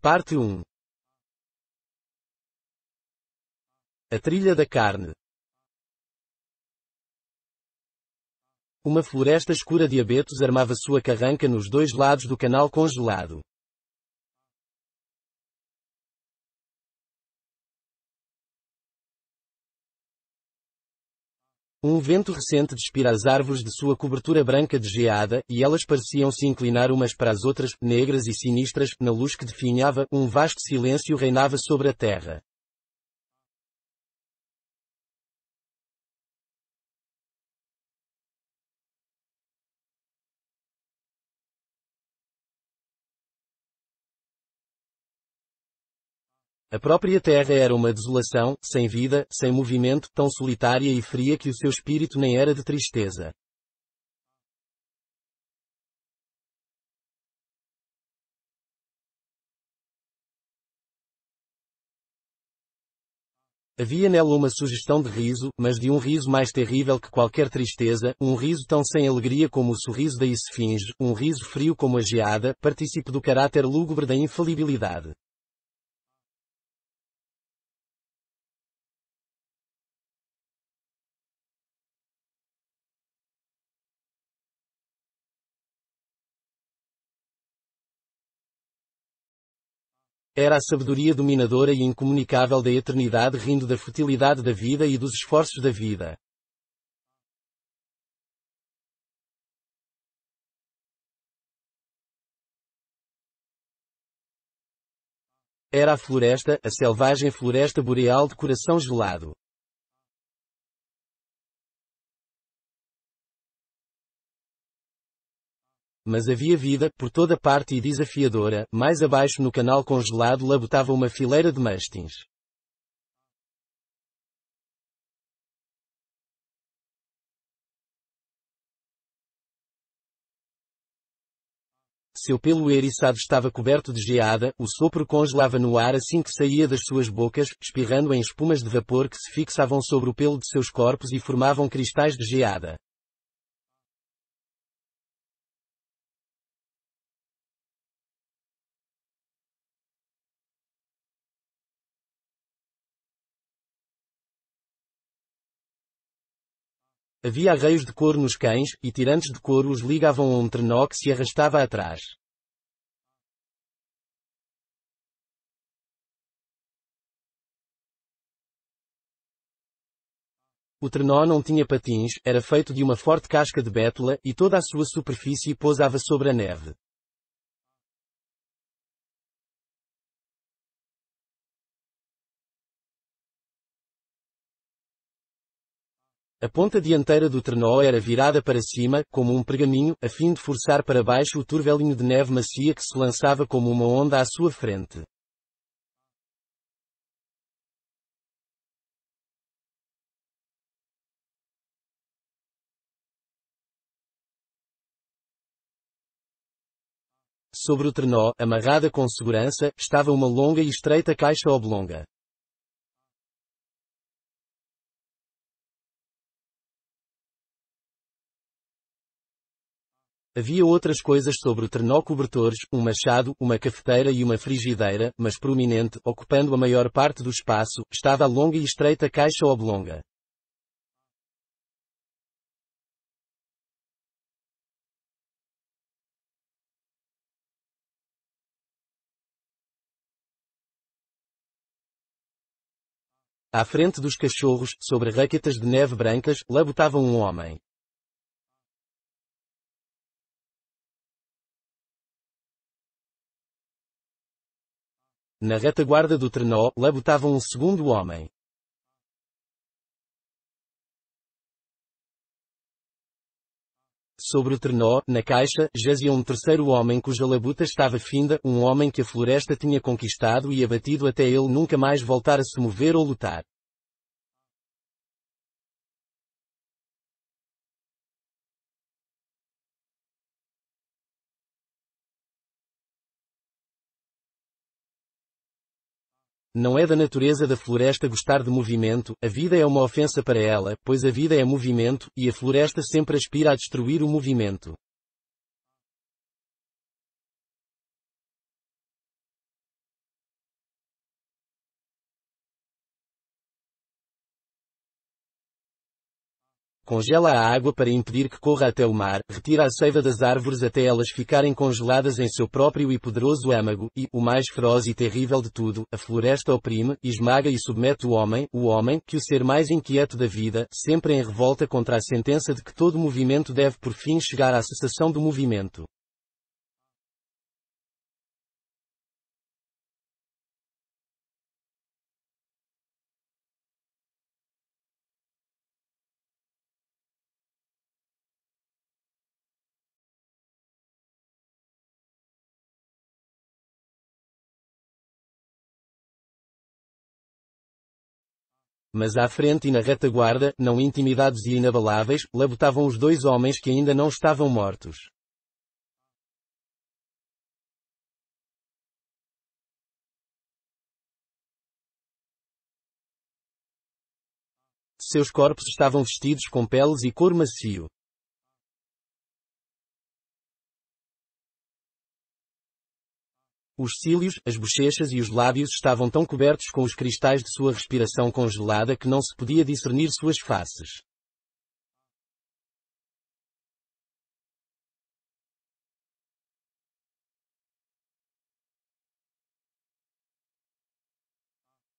Parte 1 A trilha da carne. Uma floresta escura de abetos armava sua carranca nos dois lados do canal congelado. Um vento recente despira as árvores de sua cobertura branca de geada, e elas pareciam se inclinar umas para as outras, negras e sinistras, na luz que definhava, um vasto silêncio reinava sobre a terra. A própria terra era uma desolação, sem vida, sem movimento, tão solitária e fria que o seu espírito nem era de tristeza. Havia nela uma sugestão de riso, mas de um riso mais terrível que qualquer tristeza, um riso tão sem alegria como o sorriso da esfinge, um riso frio como a geada, partícipe do caráter lúgubre da infalibilidade. Era a sabedoria dominadora e incomunicável da eternidade rindo da futilidade da vida e dos esforços da vida. Era a floresta, a selvagem floresta boreal de coração gelado. mas havia vida, por toda parte e desafiadora, mais abaixo no canal congelado labutava uma fileira de mastins. Seu pelo eriçado estava coberto de geada, o sopro congelava no ar assim que saía das suas bocas, espirrando em espumas de vapor que se fixavam sobre o pelo de seus corpos e formavam cristais de geada. Havia arreios de couro nos cães, e tirantes de couro os ligavam a um trenó que se arrastava atrás. O trenó não tinha patins, era feito de uma forte casca de bétula, e toda a sua superfície pousava sobre a neve. A ponta dianteira do trenó era virada para cima, como um pergaminho, a fim de forçar para baixo o turvelinho de neve macia que se lançava como uma onda à sua frente. Sobre o trenó, amarrada com segurança, estava uma longa e estreita caixa oblonga. Havia outras coisas sobre o trenó cobertores, um machado, uma cafeteira e uma frigideira, mas prominente, ocupando a maior parte do espaço, estava a longa e estreita caixa oblonga. À frente dos cachorros, sobre raquetas de neve brancas, labutava um homem. Na retaguarda do trenó, labutava um segundo homem. Sobre o trenó, na caixa, jazia um terceiro homem cuja labuta estava finda, um homem que a floresta tinha conquistado e abatido até ele nunca mais voltar a se mover ou lutar. Não é da natureza da floresta gostar de movimento, a vida é uma ofensa para ela, pois a vida é movimento, e a floresta sempre aspira a destruir o movimento. congela a água para impedir que corra até o mar, retira a seiva das árvores até elas ficarem congeladas em seu próprio e poderoso âmago, e, o mais feroz e terrível de tudo, a floresta oprime, esmaga e submete o homem, o homem, que o ser mais inquieto da vida, sempre em revolta contra a sentença de que todo movimento deve por fim chegar à cessação do movimento. mas à frente e na retaguarda, não intimidados e inabaláveis, labutavam os dois homens que ainda não estavam mortos. Seus corpos estavam vestidos com peles e couro macio. Os cílios, as bochechas e os lábios estavam tão cobertos com os cristais de sua respiração congelada que não se podia discernir suas faces.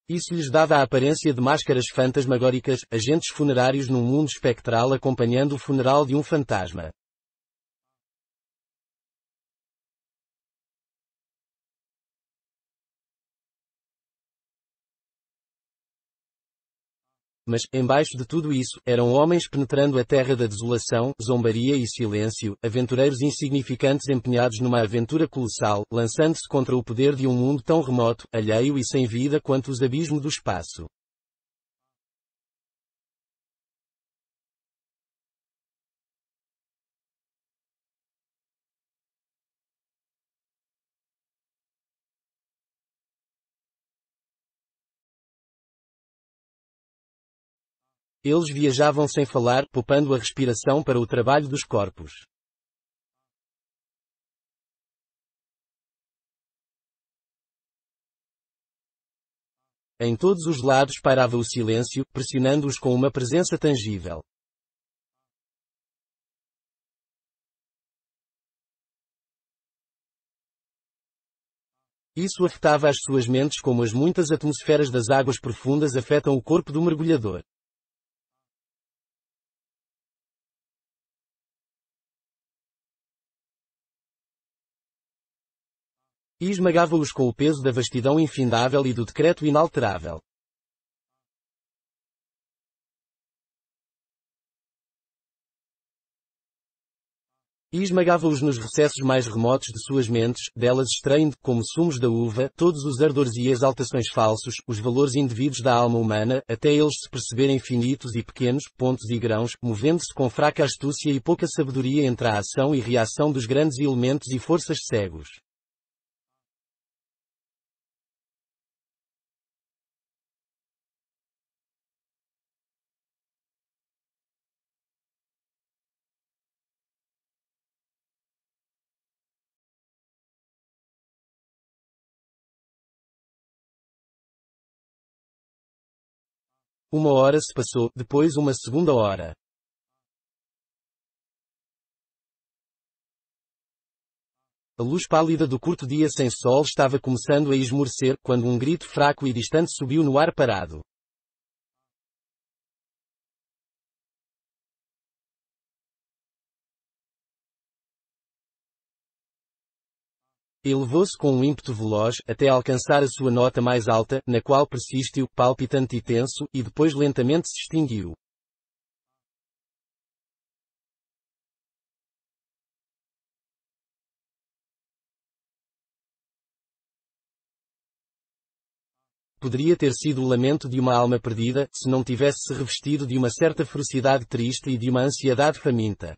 Isso lhes dava a aparência de máscaras fantasmagóricas, agentes funerários num mundo espectral acompanhando o funeral de um fantasma. mas, embaixo de tudo isso, eram homens penetrando a terra da desolação, zombaria e silêncio, aventureiros insignificantes empenhados numa aventura colossal, lançando-se contra o poder de um mundo tão remoto, alheio e sem vida quanto os abismos do espaço. Eles viajavam sem falar, poupando a respiração para o trabalho dos corpos. Em todos os lados pairava o silêncio, pressionando-os com uma presença tangível. Isso afetava as suas mentes como as muitas atmosferas das águas profundas afetam o corpo do mergulhador. E esmagava-os com o peso da vastidão infindável e do decreto inalterável. e esmagava-os nos recessos mais remotos de suas mentes, delas extraindo, como sumos da uva, todos os ardores e exaltações falsos, os valores indevidos da alma humana, até eles se perceberem finitos e pequenos, pontos e grãos, movendo-se com fraca astúcia e pouca sabedoria entre a ação e reação dos grandes elementos e forças cegos. Uma hora se passou, depois uma segunda hora. A luz pálida do curto dia sem sol estava começando a esmorecer, quando um grito fraco e distante subiu no ar parado. Elevou-se com um ímpeto veloz, até alcançar a sua nota mais alta, na qual persistiu, palpitante e tenso, e depois lentamente se extinguiu. Poderia ter sido o lamento de uma alma perdida, se não tivesse se revestido de uma certa ferocidade triste e de uma ansiedade faminta.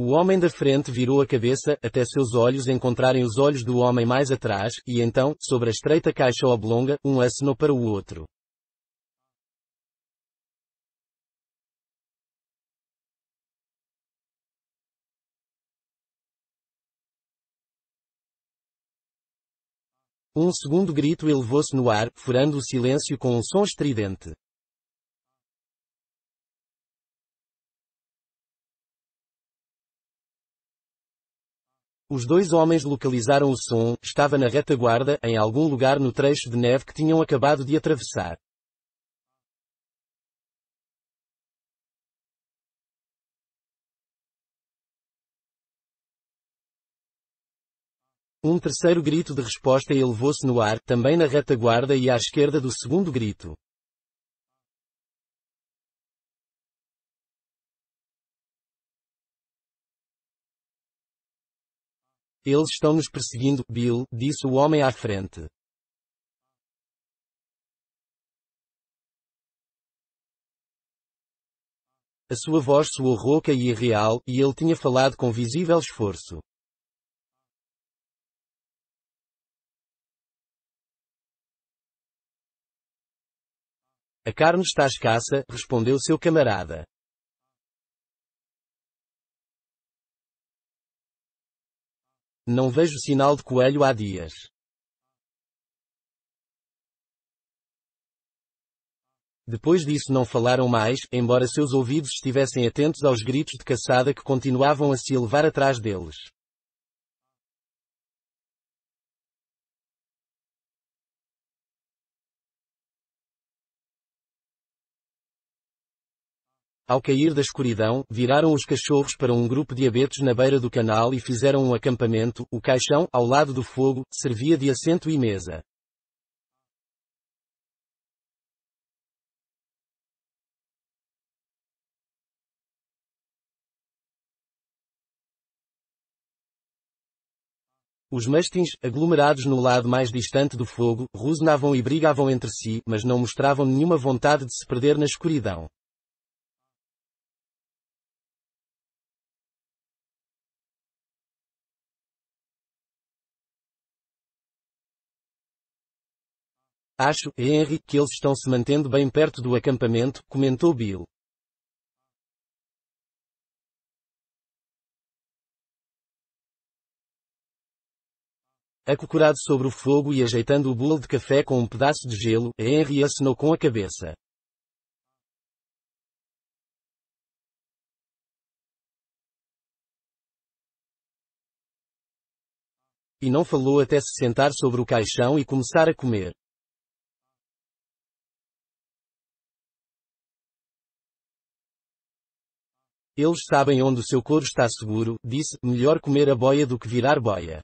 O homem da frente virou a cabeça, até seus olhos encontrarem os olhos do homem mais atrás, e então, sobre a estreita caixa oblonga, um assinou para o outro. Um segundo grito elevou-se no ar, furando o silêncio com um som estridente. Os dois homens localizaram o som, estava na retaguarda, em algum lugar no trecho de neve que tinham acabado de atravessar. Um terceiro grito de resposta elevou-se no ar, também na retaguarda e à esquerda do segundo grito. Eles estão nos perseguindo, Bill, disse o homem à frente. A sua voz soou rouca e irreal, e ele tinha falado com visível esforço. A carne está escassa, respondeu seu camarada. Não vejo sinal de coelho há dias. Depois disso não falaram mais, embora seus ouvidos estivessem atentos aos gritos de caçada que continuavam a se elevar atrás deles. Ao cair da escuridão, viraram os cachorros para um grupo de abetos na beira do canal e fizeram um acampamento, o caixão, ao lado do fogo, servia de assento e mesa. Os mastins, aglomerados no lado mais distante do fogo, rosnavam e brigavam entre si, mas não mostravam nenhuma vontade de se perder na escuridão. Acho, Henry, que eles estão se mantendo bem perto do acampamento, comentou Bill. Acocorado sobre o fogo e ajeitando o bolo de café com um pedaço de gelo, Henry acenou com a cabeça. E não falou até se sentar sobre o caixão e começar a comer. Eles sabem onde seu couro está seguro, disse, melhor comer a boia do que virar boia.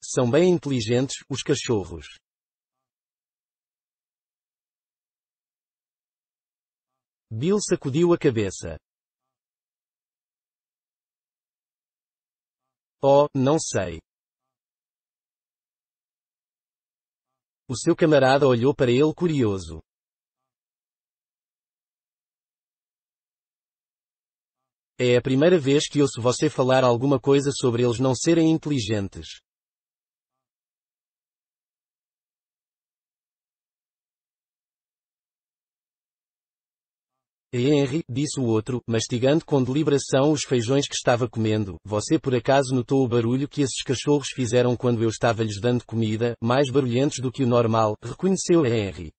São bem inteligentes, os cachorros. Bill sacudiu a cabeça. Oh, não sei. O seu camarada olhou para ele curioso. É a primeira vez que ouço você falar alguma coisa sobre eles não serem inteligentes. Henry, disse o outro, mastigando com deliberação os feijões que estava comendo. Você por acaso notou o barulho que esses cachorros fizeram quando eu estava lhes dando comida, mais barulhentos do que o normal, reconheceu Henry.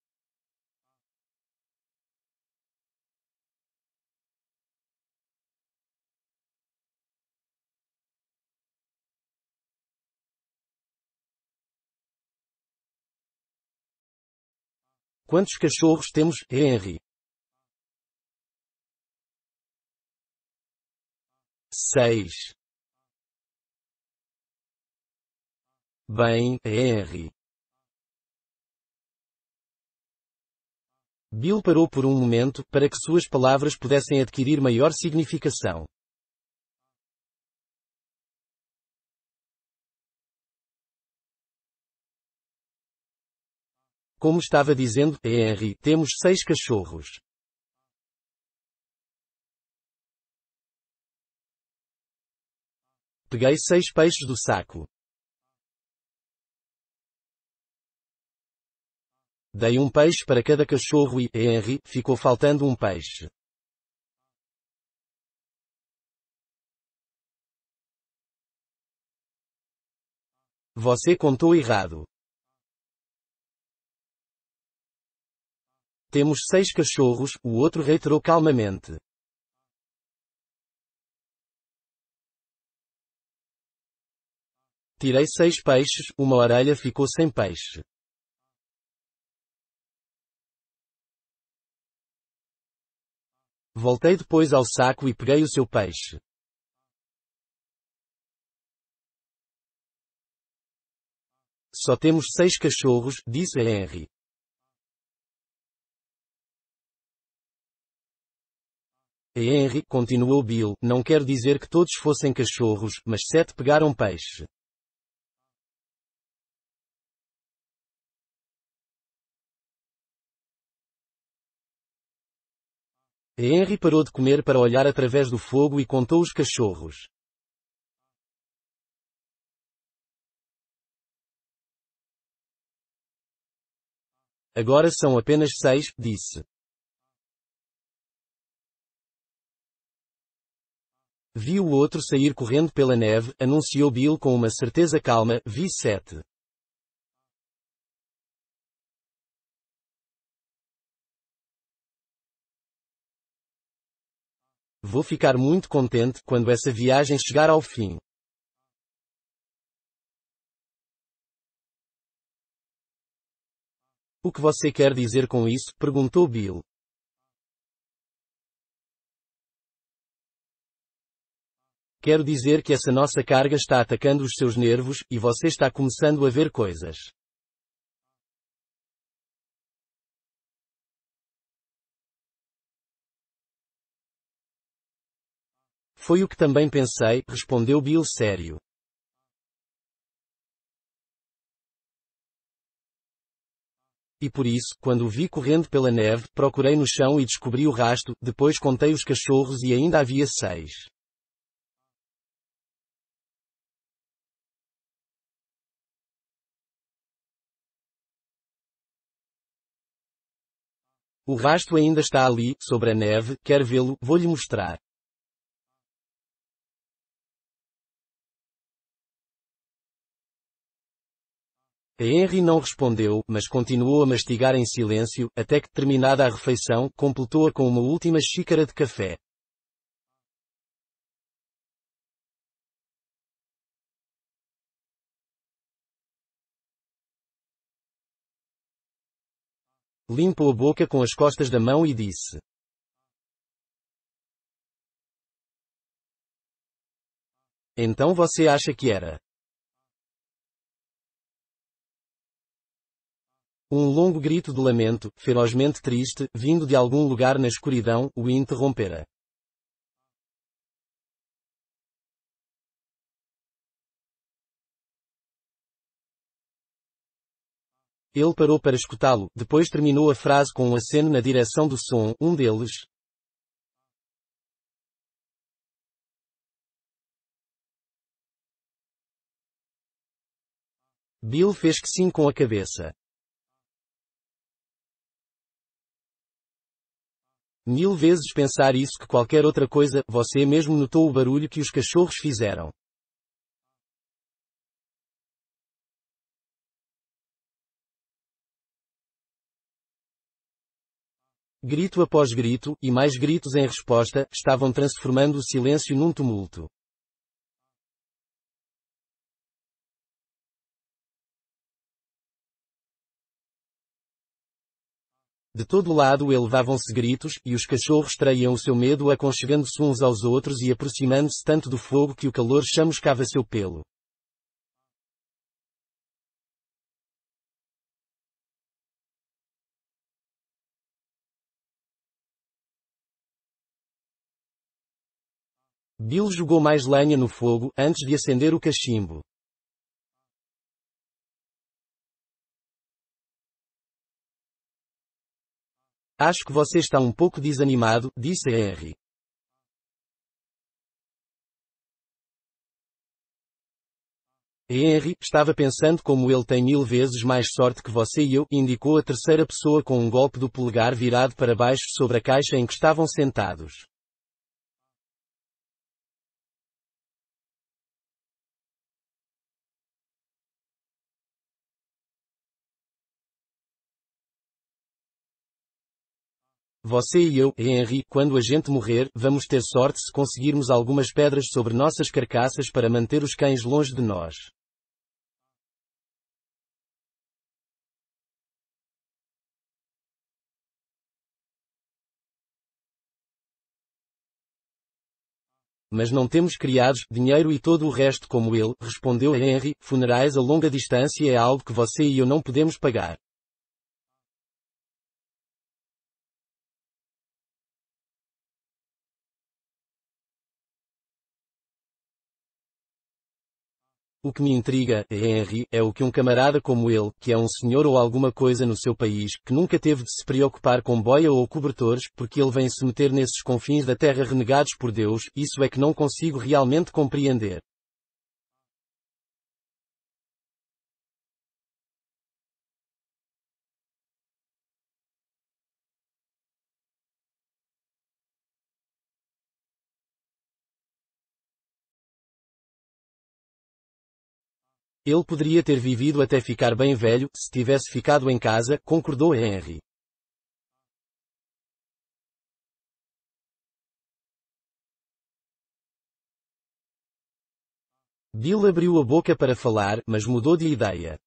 Quantos cachorros temos, Henry? seis Bem, R. Bill parou por um momento, para que suas palavras pudessem adquirir maior significação. Como estava dizendo, R, temos seis cachorros. peguei seis peixes do saco. Dei um peixe para cada cachorro e, Henry, ficou faltando um peixe. Você contou errado. Temos seis cachorros, o outro reiterou calmamente. Tirei seis peixes, uma orelha ficou sem peixe. Voltei depois ao saco e peguei o seu peixe. Só temos seis cachorros, disse Henry. Henry, continuou Bill, não quer dizer que todos fossem cachorros, mas sete pegaram peixe. Henry parou de comer para olhar através do fogo e contou os cachorros. Agora são apenas seis, disse. Vi o outro sair correndo pela neve, anunciou Bill com uma certeza calma, vi sete. Vou ficar muito contente quando essa viagem chegar ao fim. O que você quer dizer com isso? perguntou Bill. Quero dizer que essa nossa carga está atacando os seus nervos, e você está começando a ver coisas. Foi o que também pensei, respondeu Bill sério. E por isso, quando o vi correndo pela neve, procurei no chão e descobri o rasto, depois contei os cachorros e ainda havia seis. O rasto ainda está ali, sobre a neve, quer vê-lo, vou-lhe mostrar. Henry não respondeu, mas continuou a mastigar em silêncio, até que, terminada a refeição, completou-a com uma última xícara de café. Limpou a boca com as costas da mão e disse: Então você acha que era Um longo grito de lamento, ferozmente triste, vindo de algum lugar na escuridão, o interrompera. Ele parou para escutá-lo, depois terminou a frase com um aceno na direção do som, um deles. Bill fez que sim com a cabeça. Mil vezes pensar isso que qualquer outra coisa, você mesmo notou o barulho que os cachorros fizeram. Grito após grito, e mais gritos em resposta, estavam transformando o silêncio num tumulto. De todo lado elevavam-se gritos, e os cachorros traíam o seu medo aconchegando-se uns aos outros e aproximando-se tanto do fogo que o calor chamuscava seu pelo. Bill jogou mais lenha no fogo, antes de acender o cachimbo. Acho que você está um pouco desanimado, disse R. Henry estava pensando como ele tem mil vezes mais sorte que você e eu, indicou a terceira pessoa com um golpe do polegar virado para baixo sobre a caixa em que estavam sentados. Você e eu, Henry, quando a gente morrer, vamos ter sorte se conseguirmos algumas pedras sobre nossas carcaças para manter os cães longe de nós. mas não temos criados, dinheiro e todo o resto como ele, respondeu Henry, funerais a longa distância é algo que você e eu não podemos pagar. O que me intriga, Henry, é o que um camarada como ele, que é um senhor ou alguma coisa no seu país, que nunca teve de se preocupar com boia ou cobertores, porque ele vem se meter nesses confins da terra renegados por Deus, isso é que não consigo realmente compreender. Ele poderia ter vivido até ficar bem velho, se tivesse ficado em casa, concordou Henry. Bill abriu a boca para falar, mas mudou de ideia.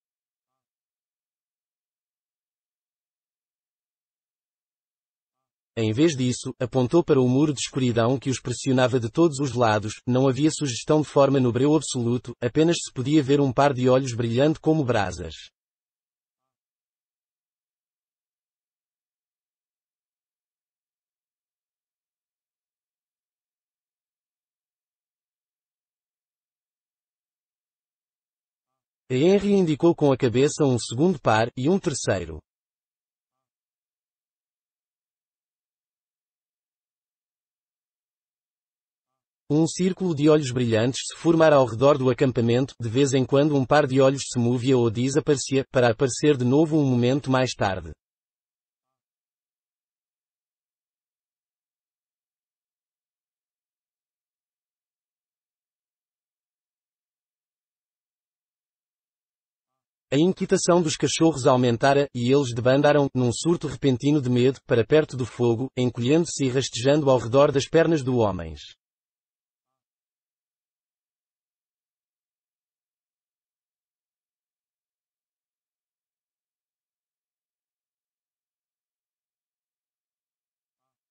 Em vez disso, apontou para o muro de escuridão que os pressionava de todos os lados, não havia sugestão de forma no breu absoluto, apenas se podia ver um par de olhos brilhando como brasas. A Henry indicou com a cabeça um segundo par, e um terceiro. Um círculo de olhos brilhantes se formara ao redor do acampamento, de vez em quando um par de olhos se movia ou desaparecia, para aparecer de novo um momento mais tarde. A inquietação dos cachorros aumentara, e eles debandaram, num surto repentino de medo, para perto do fogo, encolhendo-se e rastejando ao redor das pernas do homens.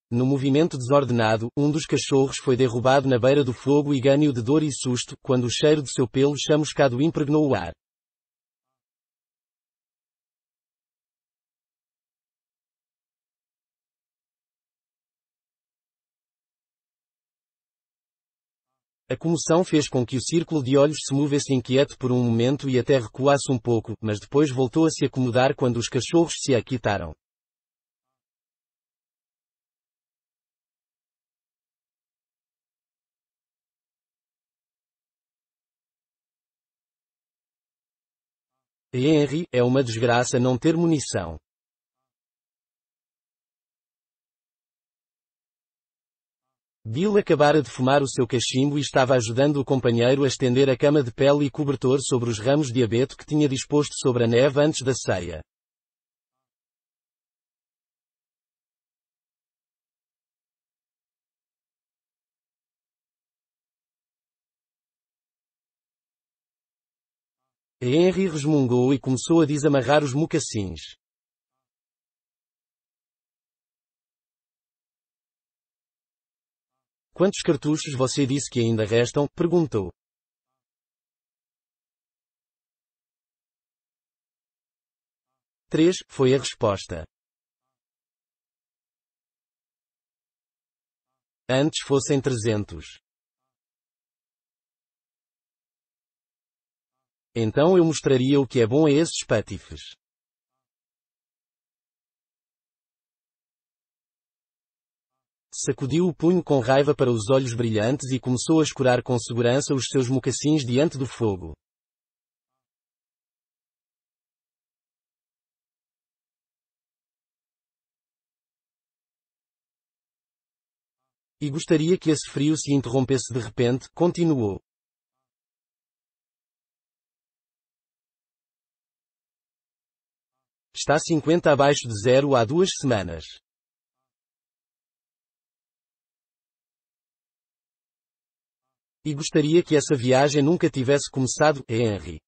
No movimento desordenado, um dos cachorros foi derrubado na beira do fogo e ganhou de dor e susto, quando o cheiro de seu pelo chamuscado impregnou o ar. A comoção fez com que o círculo de olhos se movesse inquieto por um momento e até recuasse um pouco, mas depois voltou a se acomodar quando os cachorros se aquitaram. Henry, é uma desgraça não ter munição. Bill acabara de fumar o seu cachimbo e estava ajudando o companheiro a estender a cama de pele e cobertor sobre os ramos de abeto que tinha disposto sobre a neve antes da ceia. Henry resmungou e começou a desamarrar os mocassins. Quantos cartuchos você disse que ainda restam? perguntou. Três, foi a resposta. Antes fossem trezentos. Então eu mostraria o que é bom a esses patifes. Sacudiu o punho com raiva para os olhos brilhantes e começou a escurar com segurança os seus mocassins diante do fogo. E gostaria que esse frio se interrompesse de repente, continuou. está 50 abaixo de zero há duas semanas. E gostaria que essa viagem nunca tivesse começado, é, Henry.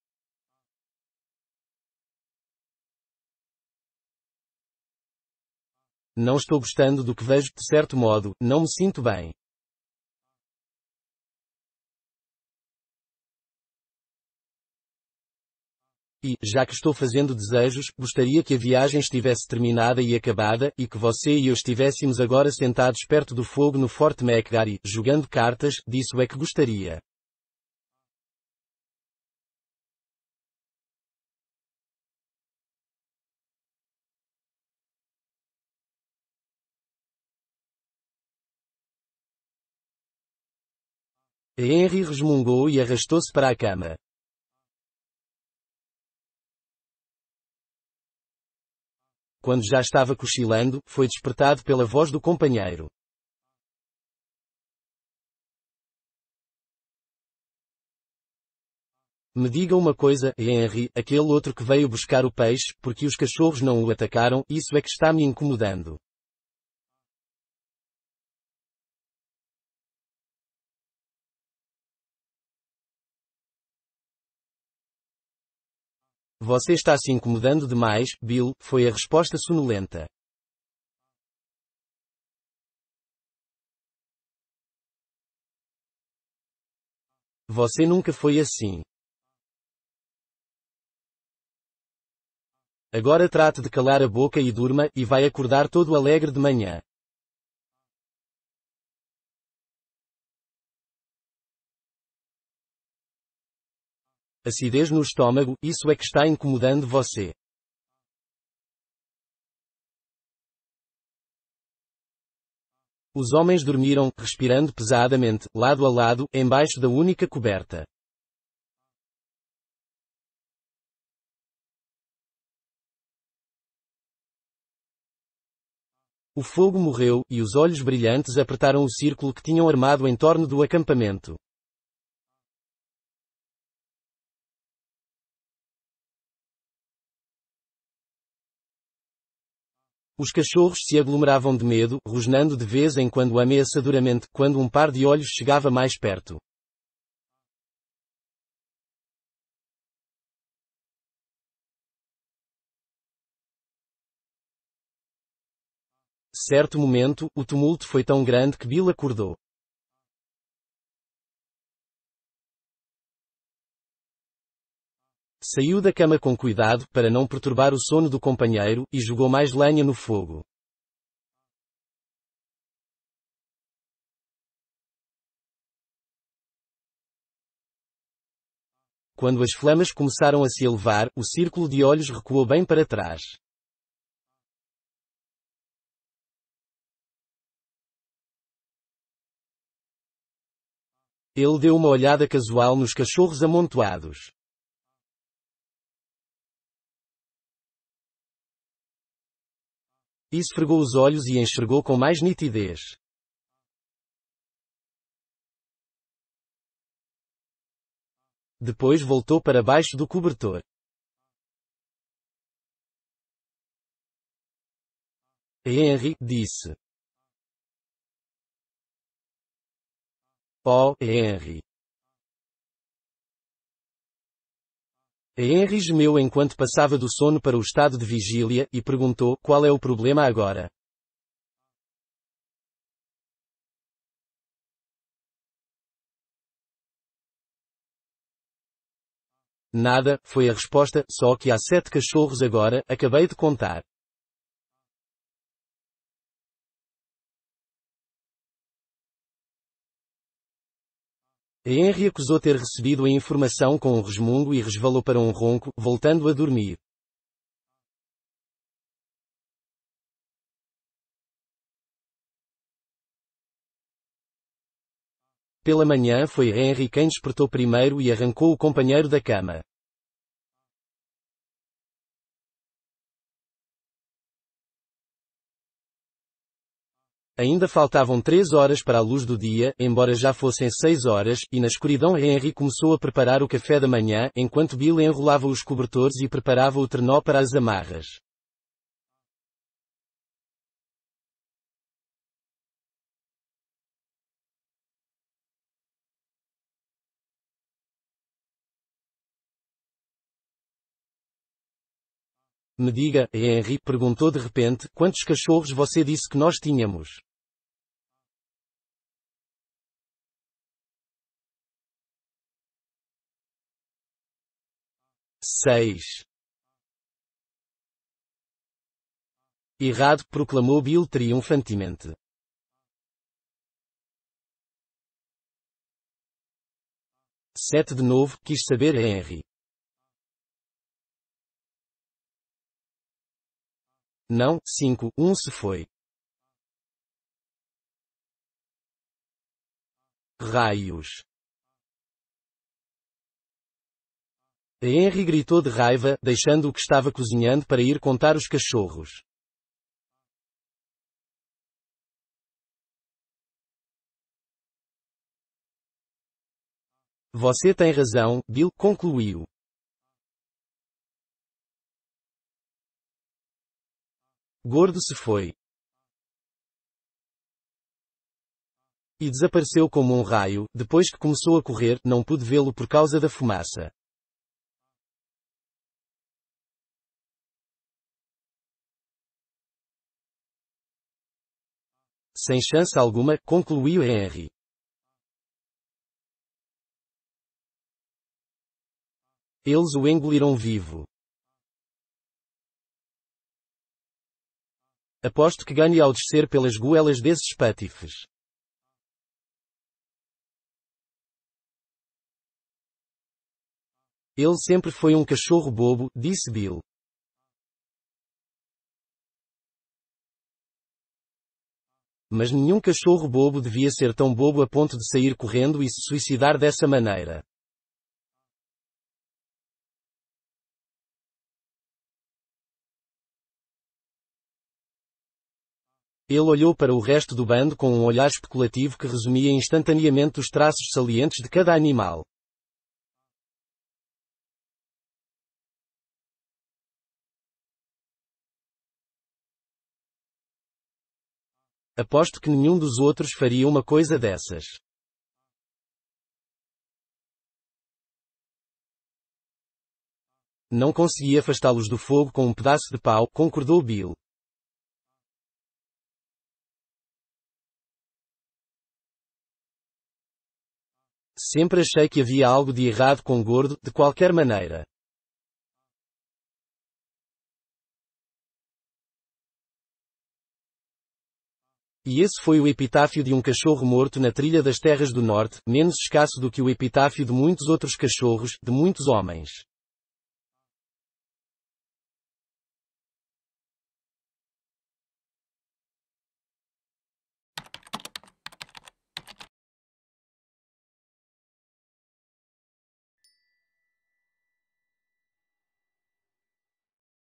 Não estou gostando do que vejo, de certo modo, não me sinto bem. E, já que estou fazendo desejos, gostaria que a viagem estivesse terminada e acabada, e que você e eu estivéssemos agora sentados perto do fogo no forte McGarry, jogando cartas, disso é que gostaria. Henry resmungou e arrastou-se para a cama. quando já estava cochilando, foi despertado pela voz do companheiro. Me diga uma coisa, Henry, aquele outro que veio buscar o peixe, porque os cachorros não o atacaram, isso é que está me incomodando. Você está se incomodando demais, Bill, foi a resposta sonolenta. Você nunca foi assim. Agora trate de calar a boca e durma, e vai acordar todo alegre de manhã. acidez no estômago, isso é que está incomodando você. Os homens dormiram, respirando pesadamente, lado a lado, embaixo da única coberta. O fogo morreu, e os olhos brilhantes apertaram o círculo que tinham armado em torno do acampamento. Os cachorros se aglomeravam de medo, rosnando de vez em quando ameaçadoramente, quando um par de olhos chegava mais perto. Certo momento, o tumulto foi tão grande que Bill acordou. Saiu da cama com cuidado para não perturbar o sono do companheiro e jogou mais lenha no fogo. Quando as flamas começaram a se elevar, o círculo de olhos recuou bem para trás. Ele deu uma olhada casual nos cachorros amontoados. esfregou os olhos e enxergou com mais nitidez. Depois voltou para baixo do cobertor. Henry, disse. Oh, Henry. Henry gemeu enquanto passava do sono para o estado de vigília e perguntou: Qual é o problema agora? Nada, foi a resposta, só que há sete cachorros agora, acabei de contar. Henry acusou ter recebido a informação com um resmungo e resvalou para um ronco, voltando a dormir. Pela manhã foi Henry quem despertou primeiro e arrancou o companheiro da cama. Ainda faltavam três horas para a luz do dia, embora já fossem seis horas, e na escuridão Henry começou a preparar o café da manhã, enquanto Bill enrolava os cobertores e preparava o trenó para as amarras. Me diga, Henry, perguntou de repente, quantos cachorros você disse que nós tínhamos? 6. Errado, proclamou Bill triunfantemente. Sete de novo, quis saber Henry. Não, cinco, um se foi. Raios. Henry gritou de raiva, deixando o que estava cozinhando para ir contar os cachorros. Você tem razão, Bill concluiu. Gordo se foi. E desapareceu como um raio, depois que começou a correr, não pude vê-lo por causa da fumaça. sem chance alguma, concluiu Henry. Eles o engoliram vivo. Aposto que ganhe ao descer pelas goelas desses patifes. Ele sempre foi um cachorro bobo, disse Bill. Mas nenhum cachorro bobo devia ser tão bobo a ponto de sair correndo e se suicidar dessa maneira. Ele olhou para o resto do bando com um olhar especulativo que resumia instantaneamente os traços salientes de cada animal. Aposto que nenhum dos outros faria uma coisa dessas. Não consegui afastá-los do fogo com um pedaço de pau, concordou Bill. Sempre achei que havia algo de errado com gordo, de qualquer maneira. E esse foi o epitáfio de um cachorro morto na trilha das terras do norte, menos escasso do que o epitáfio de muitos outros cachorros, de muitos homens.